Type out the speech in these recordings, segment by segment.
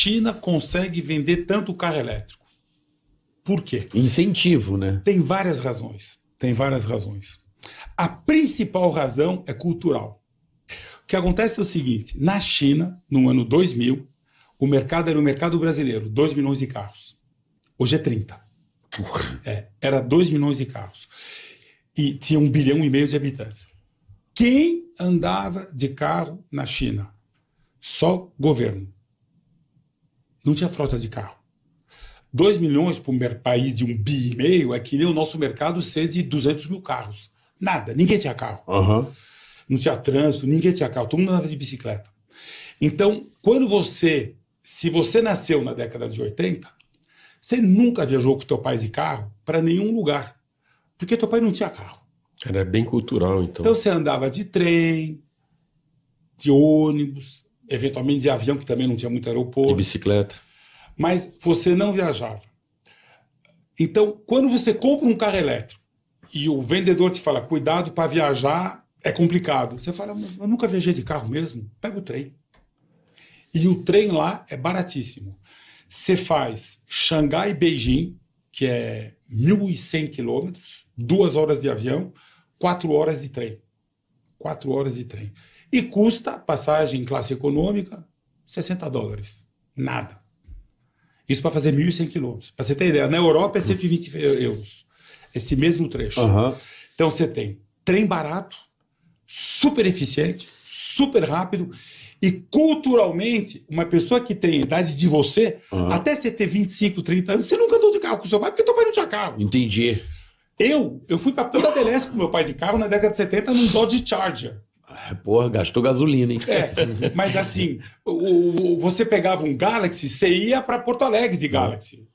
China consegue vender tanto carro elétrico? Por quê? Incentivo, né? Tem várias razões. Tem várias razões. A principal razão é cultural. O que acontece é o seguinte: na China, no ano 2000, o mercado era o mercado brasileiro, 2 milhões de carros. Hoje é 30. É, era 2 milhões de carros. E tinha um bilhão e meio de habitantes. Quem andava de carro na China? Só governo não tinha frota de carro. 2 milhões para um país de um bi e meio é que nem o nosso mercado ser de 200 mil carros. Nada, ninguém tinha carro. Uhum. Não tinha trânsito, ninguém tinha carro, todo mundo andava de bicicleta. Então, quando você, se você nasceu na década de 80, você nunca viajou com teu pai de carro para nenhum lugar, porque teu pai não tinha carro. Era bem cultural, então. Então você andava de trem, de ônibus, eventualmente de avião, que também não tinha muito aeroporto. De bicicleta. Mas você não viajava. Então, quando você compra um carro elétrico e o vendedor te fala, cuidado para viajar, é complicado. Você fala, eu nunca viajei de carro mesmo, pega o trem. E o trem lá é baratíssimo. Você faz Xangai e Beijing, que é 1.100 quilômetros, duas horas de avião, quatro horas de trem. Quatro horas de trem. E custa passagem em classe econômica 60 dólares. Nada. Isso para fazer 1.100 quilômetros. Para você ter ideia, na Europa é 120 euros. Esse mesmo trecho. Uhum. Então você tem trem barato, super eficiente, super rápido e culturalmente, uma pessoa que tem idade de você, uhum. até você ter 25, 30 anos, você nunca andou de carro com seu pai porque teu pai não tinha carro. Entendi. Eu, eu fui para toda a Este com meu pai de carro na década de 70 num Dodge Charger. Pô, gastou gasolina, hein? É, mas assim, o, o, você pegava um Galaxy, você ia para Porto Alegre de Galaxy.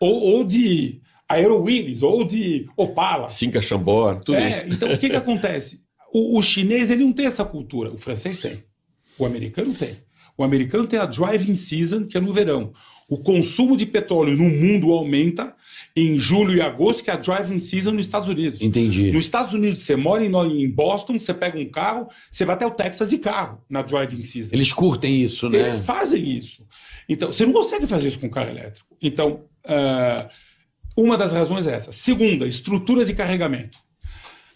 Ou, ou de Aero ou de Opala. Cinca Chambó, tudo é, isso. Então, o que, que acontece? O, o, chinês ele não tem essa cultura, o francês tem. O americano tem. O americano tem a driving season, que é no verão. O consumo de petróleo no mundo aumenta em julho e agosto, que é a driving season nos Estados Unidos. Entendi. Nos Estados Unidos, você mora em Boston, você pega um carro, você vai até o Texas de carro na driving season. Eles curtem isso, né? Eles fazem isso. Então, você não consegue fazer isso com carro elétrico. Então, uh, uma das razões é essa. Segunda, estrutura de carregamento.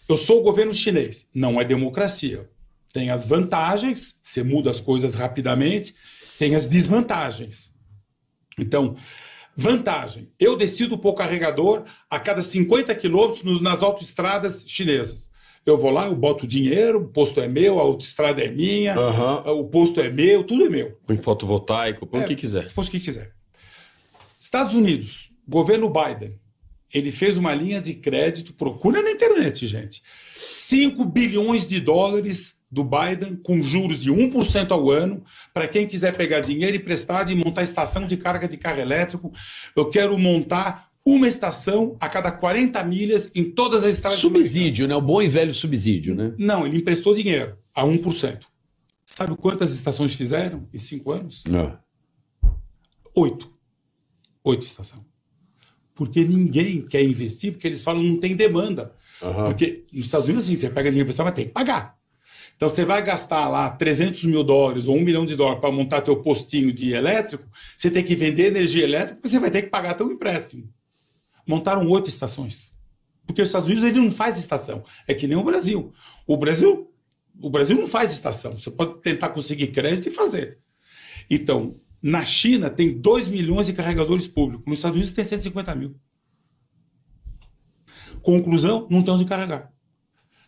Eu sou o governo chinês. Não é democracia. Tem as vantagens, você muda as coisas rapidamente, tem as desvantagens. Então, vantagem: eu decido pôr o carregador a cada 50 quilômetros nas autoestradas chinesas. Eu vou lá, eu boto o dinheiro, o posto é meu, a autoestrada é minha, uhum. o posto é meu, tudo é meu. Põe fotovoltaico, põe é, o que quiser. Põe o que quiser. Estados Unidos, governo Biden, ele fez uma linha de crédito, procura na internet, gente. 5 bilhões de dólares do Biden com juros de 1% ao ano para quem quiser pegar dinheiro emprestado e montar estação de carga de carro elétrico. Eu quero montar uma estação a cada 40 milhas em todas as estradas. Subsídio, né? O bom e velho subsídio, né? Não, ele emprestou dinheiro a 1%. Sabe quantas estações fizeram em cinco anos? Não. Oito. Oito estações. Porque ninguém quer investir, porque eles falam não tem demanda. Uhum. Porque nos Estados Unidos, assim, você pega dinheiro emprestado, mas tem que pagar. Então você vai gastar lá 300 mil dólares ou um milhão de dólares para montar teu postinho de elétrico, você tem que vender energia elétrica, você vai ter que pagar teu empréstimo. Montaram oito estações. Porque os Estados Unidos ele não faz estação. É que nem o Brasil. O Brasil, o Brasil não faz estação. Você pode tentar conseguir crédito e fazer. Então, na China tem 2 milhões de carregadores públicos. Nos Estados Unidos tem 150 mil. Conclusão, não tem onde carregar.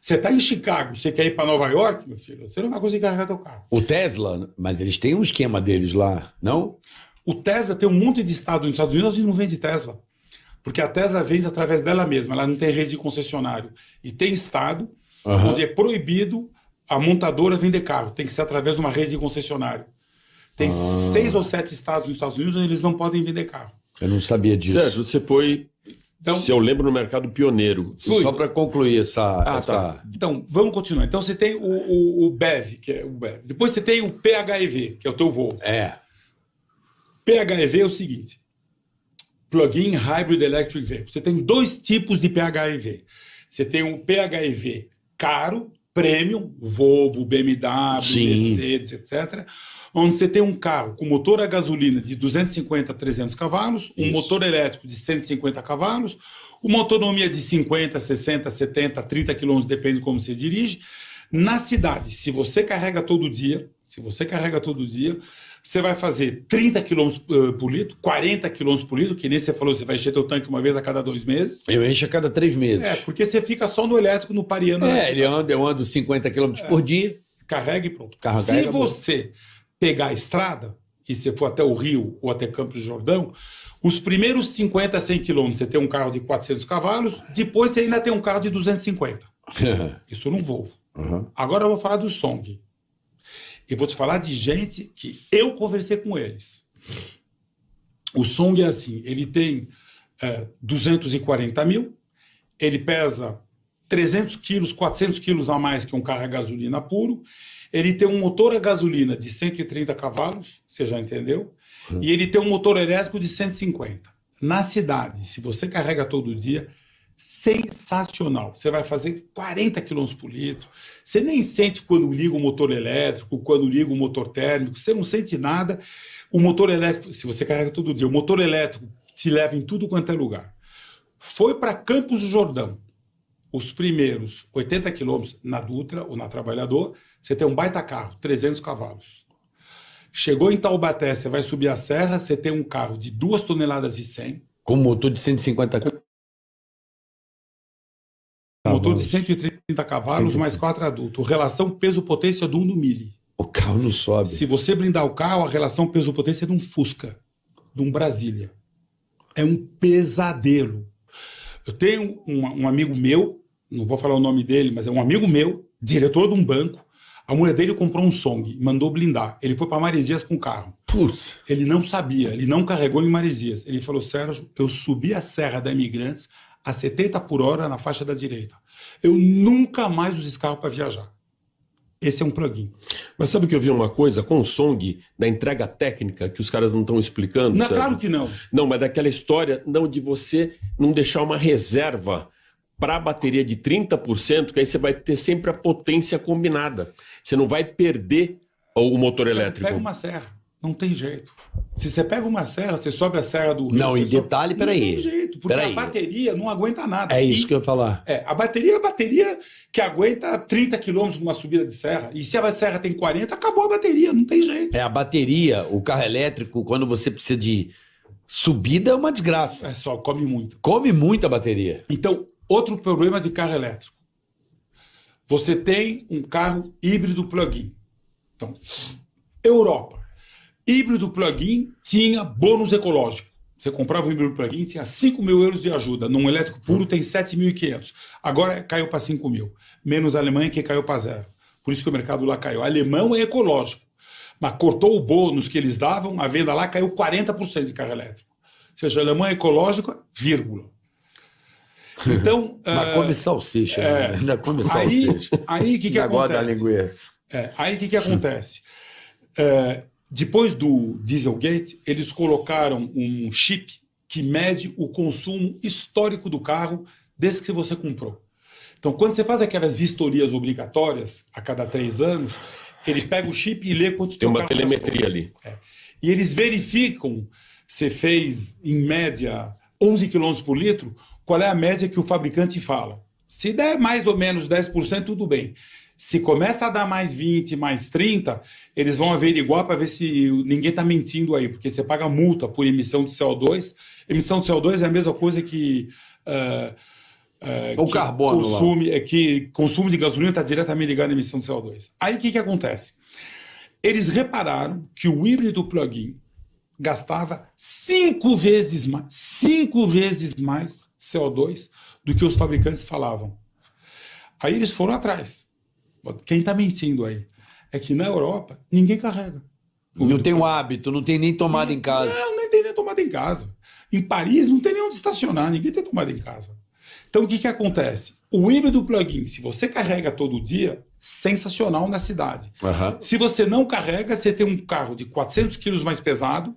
Você está em Chicago, você quer ir para Nova York, meu filho, você não vai conseguir carregar teu carro. O Tesla, mas eles têm um esquema deles lá, não? O Tesla tem um monte de estado nos Estados Unidos onde não vende Tesla. Porque a Tesla vende através dela mesma, ela não tem rede de concessionário. E tem estado uhum. onde é proibido a montadora vender carro, tem que ser através de uma rede de concessionário. Tem ah. seis ou sete estados nos Estados Unidos onde eles não podem vender carro. Eu não sabia disso. Sérgio, você foi então, Se eu lembro no mercado pioneiro. Fui. Só para concluir essa, ah, tá. essa... Tá. Então, vamos continuar. Então você tem o, o, o, BEV, que é o BEV. Depois você tem o PHEV, que é o teu voo. É. PHEV é o seguinte: Plug-in Hybrid Electric Vehicle. Você tem dois tipos de PHEV. Você tem o um PHEV caro, premium, Volvo, BMW, Sim. Mercedes, etc., onde você tem um carro com motor a gasolina de 250 a 300 cavalos, um Isso. motor elétrico de 150 cavalos, uma autonomia de 50, 60, 70, 30 quilômetros, depende de como você dirige. Na cidade, se você carrega todo dia, se você carrega todo dia, você vai fazer 30 km eh, por litro, 40 km por litro, que nem você falou, você vai encher teu tanque uma vez a cada dois meses. Eu encho a cada três meses. É, porque você fica só no elétrico, no pariano. Né? É, ele anda, eu ando 50 km é. por dia. Carrega e pronto. Carrega, Se você pegar a estrada, e você for até o Rio ou até Campos do Jordão, os primeiros 50, 100 quilômetros você tem um carro de 400 cavalos, depois você ainda tem um carro de 250. Isso não voo. Uhum. Agora eu vou falar do Song. Eu vou te falar de gente que eu conversei com eles. O Song é assim, ele tem é, 240 mil, ele pesa 300 quilos, 400 quilos a mais que um carro a gasolina puro, ele tem um motor a gasolina de 130 cavalos, você já entendeu, hum. e ele tem um motor elétrico de 150. Na cidade, se você carrega todo dia, sensacional. Você vai fazer 40 km por litro. Você nem sente quando liga o motor elétrico, quando liga o motor térmico, você não sente nada. O motor elétrico, se você carrega todo dia, o motor elétrico te leva em tudo quanto é lugar. Foi para Campos do Jordão. Os primeiros 80 quilômetros na Dutra ou na Trabalhador, você tem um baita carro, 300 cavalos. Chegou em Taubaté, você vai subir a serra, você tem um carro de 2 toneladas e 100. Com motor de 150 motor de 130 cavalos 130. mais 4 adultos. Relação peso-potência do 1 no milhe. O carro não sobe. Se você blindar o carro, a relação peso-potência é de um Fusca, de um Brasília. É um pesadelo. Eu tenho um, um amigo meu, não vou falar o nome dele, mas é um amigo meu, diretor de um banco. A mulher dele comprou um Song, mandou blindar. Ele foi para Maresias com o carro. Putz. Ele não sabia, ele não carregou em Maresias. Ele falou: Sérgio, eu subi a Serra da Imigrantes, a 70 por hora na faixa da direita. Eu nunca mais uso esse carro para viajar. Esse é um plugin. Mas sabe que eu vi uma coisa com o Song, da entrega técnica, que os caras não estão explicando? Não, sabe? claro que não. Não, mas daquela história não de você não deixar uma reserva para a bateria de 30%, que aí você vai ter sempre a potência combinada. Você não vai perder o motor elétrico. Pega uma serra, não tem jeito. Se você pega uma serra, você sobe a serra do rio. Não, e detalhe, sobe... peraí. Não tem jeito, porque peraí. a bateria não aguenta nada. É isso e... que eu ia falar. É, a bateria é a bateria que aguenta 30 quilômetros numa subida de serra. E se a serra tem 40, acabou a bateria, não tem jeito. É, a bateria, o carro elétrico, quando você precisa de subida, é uma desgraça. É só, come muito. Come muito a bateria. Então, outro problema de carro elétrico. Você tem um carro híbrido plug-in. Então, Europa. Híbrido plug-in tinha bônus ecológico. Você comprava o híbrido plug-in, tinha 5 mil euros de ajuda. Num elétrico puro tem 7.500. Agora caiu para 5 mil. Menos a Alemanha que caiu para zero. Por isso que o mercado lá caiu. Alemão é ecológico. Mas cortou o bônus que eles davam, a venda lá caiu 40% de carro elétrico. Ou seja, alemão é ecológico. vírgula. Então. Mas come ah, salsicha, é, né? ainda come salsicha. Aí o que, que, acontece? Agora da linguiça. É, aí o que, que acontece? é, depois do Dieselgate, eles colocaram um chip que mede o consumo histórico do carro desde que você comprou. Então, quando você faz aquelas vistorias obrigatórias a cada três anos, ele pega o chip e lê quanto tem uma telemetria ali. É. E eles verificam se fez, em média, 11 km por litro, qual é a média que o fabricante fala. Se der mais ou menos 10%, tudo bem. Se começa a dar mais 20, mais 30, eles vão averiguar para ver se ninguém está mentindo aí, porque você paga multa por emissão de CO2. Emissão de CO2 é a mesma coisa que. Uh, uh, o que carbono. Consume, lá. É que consumo de gasolina está diretamente ligado à emissão de CO2. Aí o que, que acontece? Eles repararam que o híbrido plug-in gastava cinco vezes mais, cinco vezes mais CO2 do que os fabricantes falavam. Aí eles foram atrás. Quem está mentindo aí? É que na Europa, ninguém carrega. Não tem o hábito, não tem nem tomada em casa. Não, nem tem nem tomada em casa. Em Paris, não tem nem onde estacionar, ninguém tem tomada em casa. Então, o que, que acontece? O híbrido plug-in, se você carrega todo dia, sensacional na cidade. Uhum. Se você não carrega, você tem um carro de 400 quilos mais pesado,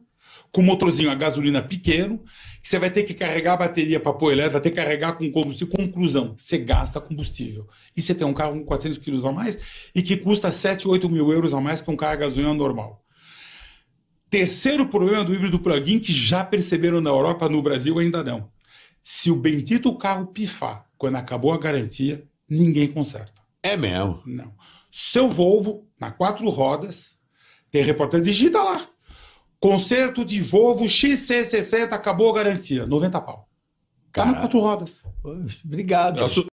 com motorzinho a gasolina pequeno, que você vai ter que carregar a bateria para pôr elétrico, vai ter que carregar com combustível. Conclusão, você gasta combustível. E você tem um carro com 400 quilos a mais e que custa 7, 8 mil euros a mais que um carro a gasolina normal. Terceiro problema do híbrido plug-in que já perceberam na Europa, no Brasil ainda não. Se o bendito carro pifar quando acabou a garantia, ninguém conserta. É mesmo? Não. Seu Volvo, na quatro rodas, tem repórter digita lá. Concerto de Volvo XC60 acabou a garantia. 90 pau. Tá no quatro rodas. Poxa, obrigado. É